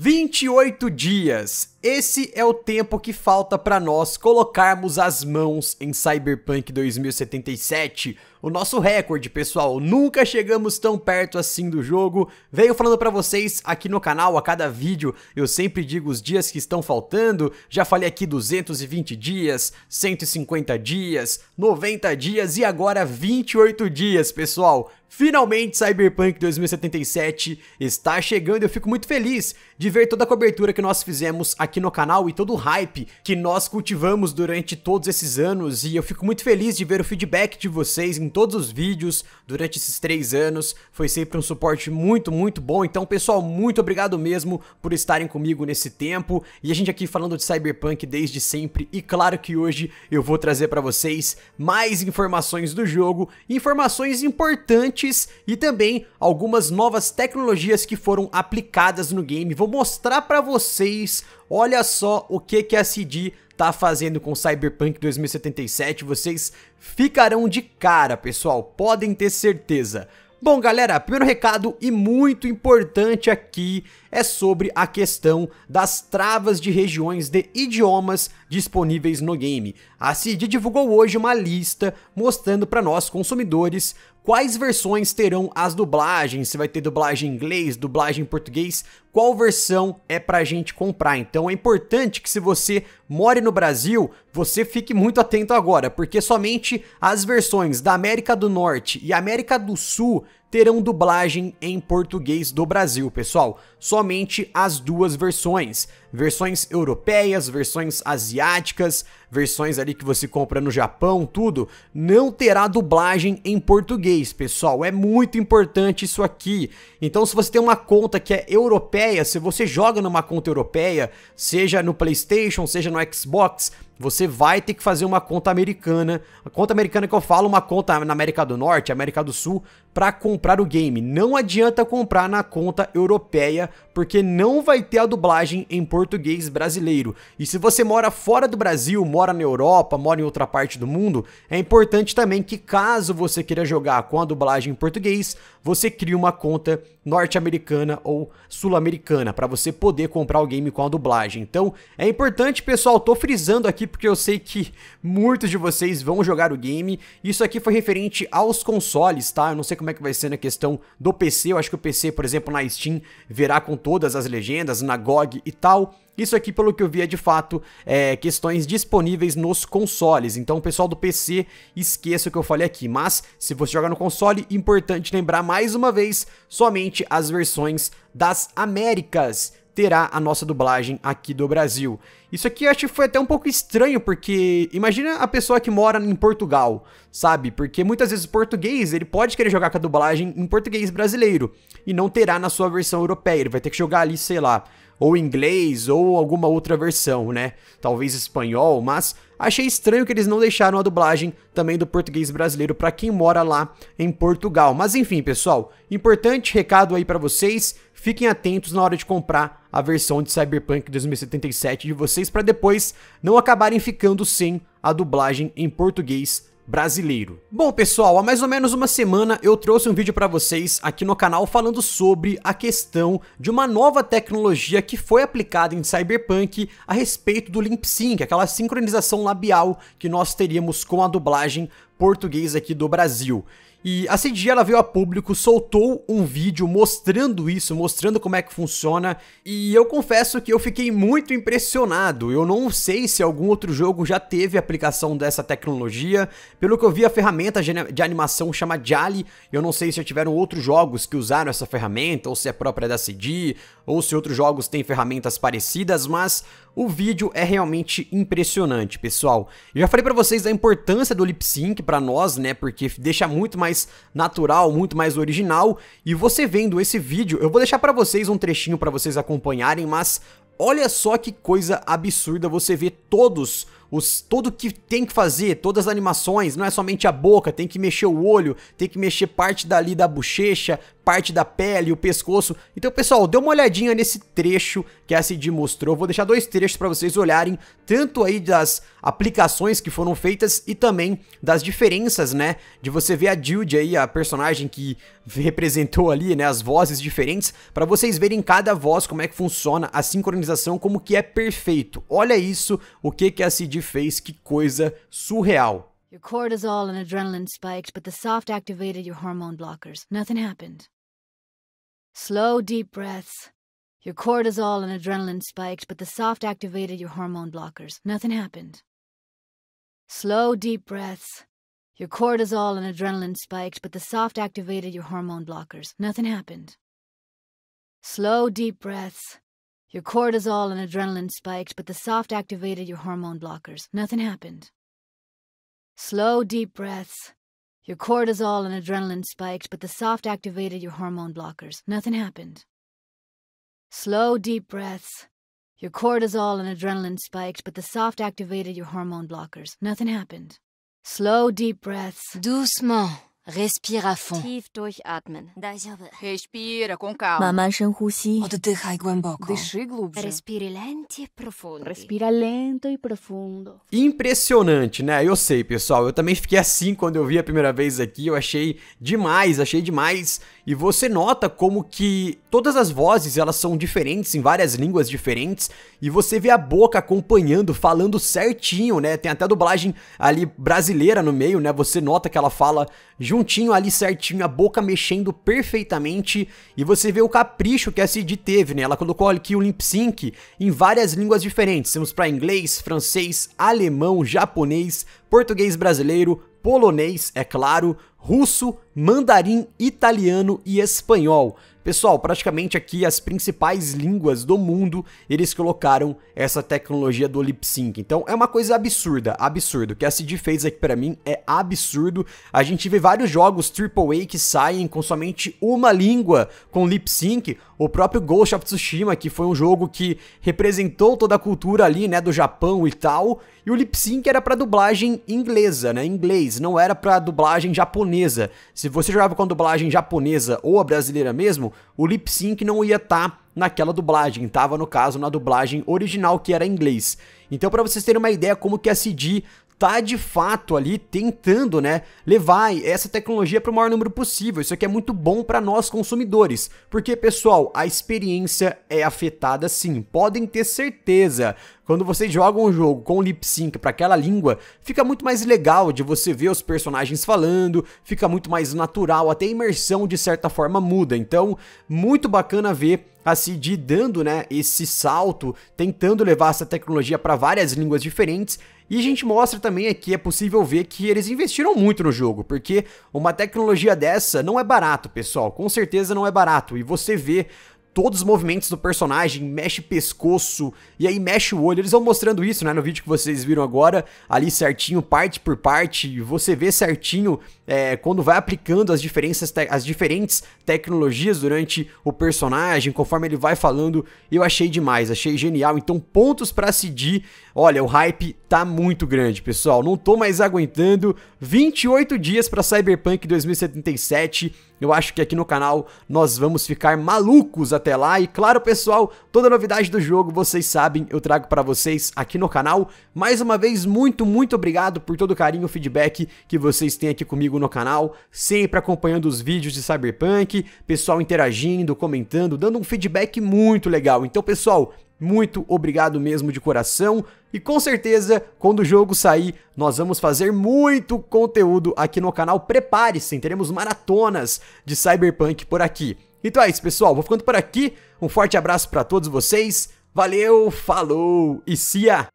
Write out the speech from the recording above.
28 dias esse é o tempo que falta para nós colocarmos as mãos em Cyberpunk 2077. O nosso recorde, pessoal, nunca chegamos tão perto assim do jogo. Venho falando para vocês aqui no canal, a cada vídeo, eu sempre digo os dias que estão faltando. Já falei aqui 220 dias, 150 dias, 90 dias e agora 28 dias, pessoal. Finalmente Cyberpunk 2077 está chegando. Eu fico muito feliz de ver toda a cobertura que nós fizemos aqui aqui no canal e todo o hype que nós cultivamos durante todos esses anos e eu fico muito feliz de ver o feedback de vocês em todos os vídeos durante esses três anos, foi sempre um suporte muito, muito bom, então pessoal, muito obrigado mesmo por estarem comigo nesse tempo e a gente aqui falando de Cyberpunk desde sempre e claro que hoje eu vou trazer para vocês mais informações do jogo, informações importantes e também algumas novas tecnologias que foram aplicadas no game, vou mostrar para vocês Olha só o que, que a CD tá fazendo com Cyberpunk 2077, vocês ficarão de cara, pessoal, podem ter certeza. Bom, galera, primeiro recado e muito importante aqui é sobre a questão das travas de regiões de idiomas disponíveis no game. A CD divulgou hoje uma lista mostrando para nós consumidores quais versões terão as dublagens, se vai ter dublagem em inglês, dublagem em português, qual versão é pra gente comprar. Então é importante que se você mora no Brasil, você fique muito atento agora, porque somente as versões da América do Norte e América do Sul terão dublagem em português do Brasil, pessoal. Somente as duas versões. Versões europeias, versões asiáticas, versões ali que você compra no Japão, tudo. Não terá dublagem em português, pessoal. É muito importante isso aqui. Então, se você tem uma conta que é europeia, se você joga numa conta europeia, seja no PlayStation, seja no Xbox, você vai ter que fazer uma conta americana. A conta americana é que eu falo, uma conta na América do Norte, América do Sul, para comprar o game. Não adianta comprar na conta europeia, porque não vai ter a dublagem em português brasileiro. E se você mora fora do Brasil, mora na Europa, mora em outra parte do mundo, é importante também que caso você queira jogar com a dublagem em português, você crie uma conta norte-americana ou sul-americana para você poder comprar o game com a dublagem. Então, é importante, pessoal, tô frisando aqui porque eu sei que muitos de vocês vão jogar o game. Isso aqui foi referente aos consoles, tá? Eu não sei como é que vai ser na questão do PC. Eu acho que o PC, por exemplo, na Steam, verá com todas as legendas, na GOG e tal. Isso aqui, pelo que eu vi, é de fato é, questões disponíveis nos consoles. Então, pessoal do PC, esqueça o que eu falei aqui. Mas, se você joga no console, importante lembrar mais uma vez, somente as versões das Américas terá a nossa dublagem aqui do Brasil. Isso aqui eu acho que foi até um pouco estranho, porque imagina a pessoa que mora em Portugal, sabe? Porque muitas vezes o português, ele pode querer jogar com a dublagem em português brasileiro, e não terá na sua versão europeia, ele vai ter que jogar ali, sei lá, ou inglês, ou alguma outra versão, né? Talvez espanhol, mas Achei estranho que eles não deixaram a dublagem também do português brasileiro para quem mora lá em Portugal. Mas enfim, pessoal, importante recado aí para vocês, fiquem atentos na hora de comprar a versão de Cyberpunk 2077 de vocês para depois não acabarem ficando sem a dublagem em português brasileiro. Bom, pessoal, há mais ou menos uma semana eu trouxe um vídeo para vocês aqui no canal falando sobre a questão de uma nova tecnologia que foi aplicada em Cyberpunk a respeito do lip sync, aquela sincronização labial que nós teríamos com a dublagem português aqui do Brasil. E assim a CG ela veio a público, soltou um vídeo mostrando isso, mostrando como é que funciona, e eu confesso que eu fiquei muito impressionado. Eu não sei se algum outro jogo já teve aplicação dessa tecnologia. Pelo que eu vi, a ferramenta de animação chama Jali. Eu não sei se já tiveram outros jogos que usaram essa ferramenta, ou se é própria da CD, ou se outros jogos têm ferramentas parecidas, mas o vídeo é realmente impressionante, pessoal. Eu já falei para vocês da importância do lip sync para nós, né? Porque deixa muito mais mais natural, muito mais original. E você vendo esse vídeo, eu vou deixar para vocês um trechinho para vocês acompanharem, mas olha só que coisa absurda você ver todos os, tudo que tem que fazer, todas as animações, não é somente a boca, tem que mexer o olho, tem que mexer parte dali da bochecha, parte da pele, o pescoço. Então, pessoal, dê uma olhadinha nesse trecho que a CD mostrou. Vou deixar dois trechos para vocês olharem, tanto aí das aplicações que foram feitas e também das diferenças, né? De você ver a Jude aí, a personagem que representou ali, né, as vozes diferentes, para vocês verem cada voz como é que funciona a sincronização, como que é perfeito. Olha isso, o que que a CD Fred fez, que coisa surreal. Your cortisol and adrenaline spiked, but the soft activated your hormone blockers. Nothing happened. Slow, deep breaths. Your cortisol and adrenaline spiked, but the soft activated your hormone blockers. Nothing happened. Slow, deep breaths. Your cortisol and adrenaline spiked, but the soft activated your hormone blockers. Nothing happened. Slow, deep breaths. Your cortisol and adrenaline spiked, but the soft activated your hormone blockers. Nothing happened. Slow, deep breaths. Your cortisol and adrenaline spiked, but the soft activated your hormone blockers. Nothing happened. Slow, deep breaths. Your cortisol and adrenaline spiked, but the soft activated your hormone blockers. Nothing happened. Slow, deep breaths. small. Respire a fundo. Tief durchatmen. Respira com calma. 慢深呼吸。Oddychaj głęboko. Dyszy głęboko. Respire lento e profundo. Respira lento e profundo. Impressionante, né? Eu sei, pessoal. Eu também fiquei assim quando eu vi a primeira vez aqui. Eu achei demais, achei demais. E você nota como que todas as vozes, elas são diferentes, em várias línguas diferentes. E você vê a boca acompanhando, falando certinho, né? Tem até dublagem ali brasileira no meio, né? Você nota que ela fala junto juntinho ali certinho, a boca mexendo perfeitamente. E você vê o capricho que a CD teve, né? Ela colocou aqui o lip sync em várias línguas diferentes. Temos para inglês, francês, alemão, japonês, português brasileiro, polonês, é claro, russo, mandarim, italiano e espanhol. Pessoal, praticamente aqui as principais línguas do mundo, eles colocaram essa tecnologia do lip sync. Então é uma coisa absurda, absurdo. O que a CD fez aqui para mim é absurdo. A gente vê vários jogos AAA que saem com somente uma língua com lip sync. O próprio Ghost of Tsushima, que foi um jogo que representou toda a cultura ali, né, do Japão e tal e o lip sync era para dublagem inglesa, né? Inglês, não era para dublagem japonesa. Se você jogava com a dublagem japonesa ou a brasileira mesmo, o lip sync não ia estar tá naquela dublagem, tava no caso na dublagem original que era inglês. Então para vocês terem uma ideia como que a CD tá de fato ali tentando, né, levar essa tecnologia para o maior número possível. Isso aqui é muito bom para nós consumidores, porque pessoal, a experiência é afetada sim, podem ter certeza. Quando vocês jogam um jogo com lip sync para aquela língua, fica muito mais legal de você ver os personagens falando, fica muito mais natural, até a imersão de certa forma muda. Então, muito bacana ver a CD dando, né, esse salto, tentando levar essa tecnologia para várias línguas diferentes. E a gente mostra também aqui, é possível ver que eles investiram muito no jogo, porque uma tecnologia dessa não é barato, pessoal, com certeza não é barato. E você vê todos os movimentos do personagem, mexe pescoço e aí mexe o olho. Eles vão mostrando isso, né, no vídeo que vocês viram agora, ali certinho, parte por parte, você vê certinho é, quando vai aplicando as, diferenças as diferentes tecnologias durante o personagem, conforme ele vai falando. Eu achei demais, achei genial. Então, pontos para CD. Olha, o hype tá muito grande, pessoal. Não tô mais aguentando. 28 dias para Cyberpunk 2077 eu acho que aqui no canal nós vamos ficar malucos até lá. E claro, pessoal, toda novidade do jogo, vocês sabem, eu trago para vocês aqui no canal. Mais uma vez, muito, muito obrigado por todo o carinho e feedback que vocês têm aqui comigo no canal. Sempre acompanhando os vídeos de Cyberpunk, pessoal interagindo, comentando, dando um feedback muito legal. Então, pessoal, muito obrigado mesmo de coração. E com certeza, quando o jogo sair, nós vamos fazer muito conteúdo aqui no canal. Prepare-se, teremos maratonas de Cyberpunk por aqui. Então é isso, pessoal. Vou ficando por aqui. Um forte abraço para todos vocês. Valeu, falou e cia!